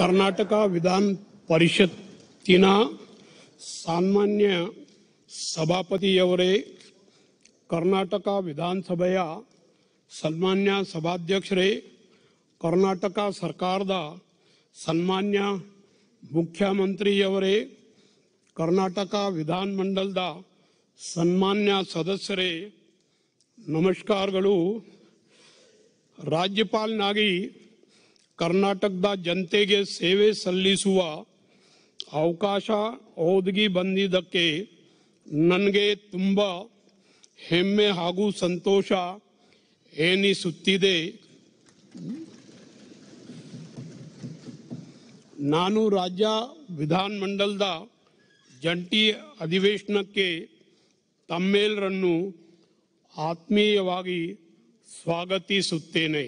ಕರ್ನಾಟಕ ವಿಧಾನ ಪರಿಷತ್ತಿನ ಸಾಮಾನ್ಯ ಸಭಾಪತಿಯವರೇ ಕರ್ನಾಟಕ ವಿಧಾನಸಭೆಯ ಸನ್ಮಾನ್ಯ ಸಭಾಧ್ಯಕ್ಷರೇ ಕರ್ನಾಟಕ ಸರ್ಕಾರದ ಸನ್ಮಾನ್ಯ ಮುಖ್ಯಮಂತ್ರಿಯವರೇ ಕರ್ನಾಟಕ ವಿಧಾನಮಂಡಲದ ಸನ್ಮಾನ್ಯ ಸದಸ್ಯರೇ ನಮಸ್ಕಾರಗಳು ರಾಜ್ಯಪಾಲನಾಗಿ ಕರ್ನಾಟಕದ ಜನತೆಗೆ ಸೇವೆ ಸಲ್ಲಿಸುವ ಅವಕಾಶ ಒದಗಿ ಬಂದಿದ್ದಕ್ಕೆ ನನಗೆ ತುಂಬ ಹೆಮ್ಮೆ ಹಾಗೂ ಸಂತೋಷ ಏನಿಸುತ್ತಿದೆ ನಾನು ರಾಜ್ಯ ವಿಧಾನಮಂಡಲದ ಜಂಟಿ ಅಧಿವೇಶನಕ್ಕೆ ತಮ್ಮೆಲ್ಲರನ್ನು ಆತ್ಮೀಯವಾಗಿ ಸ್ವಾಗತಿಸುತ್ತೇನೆ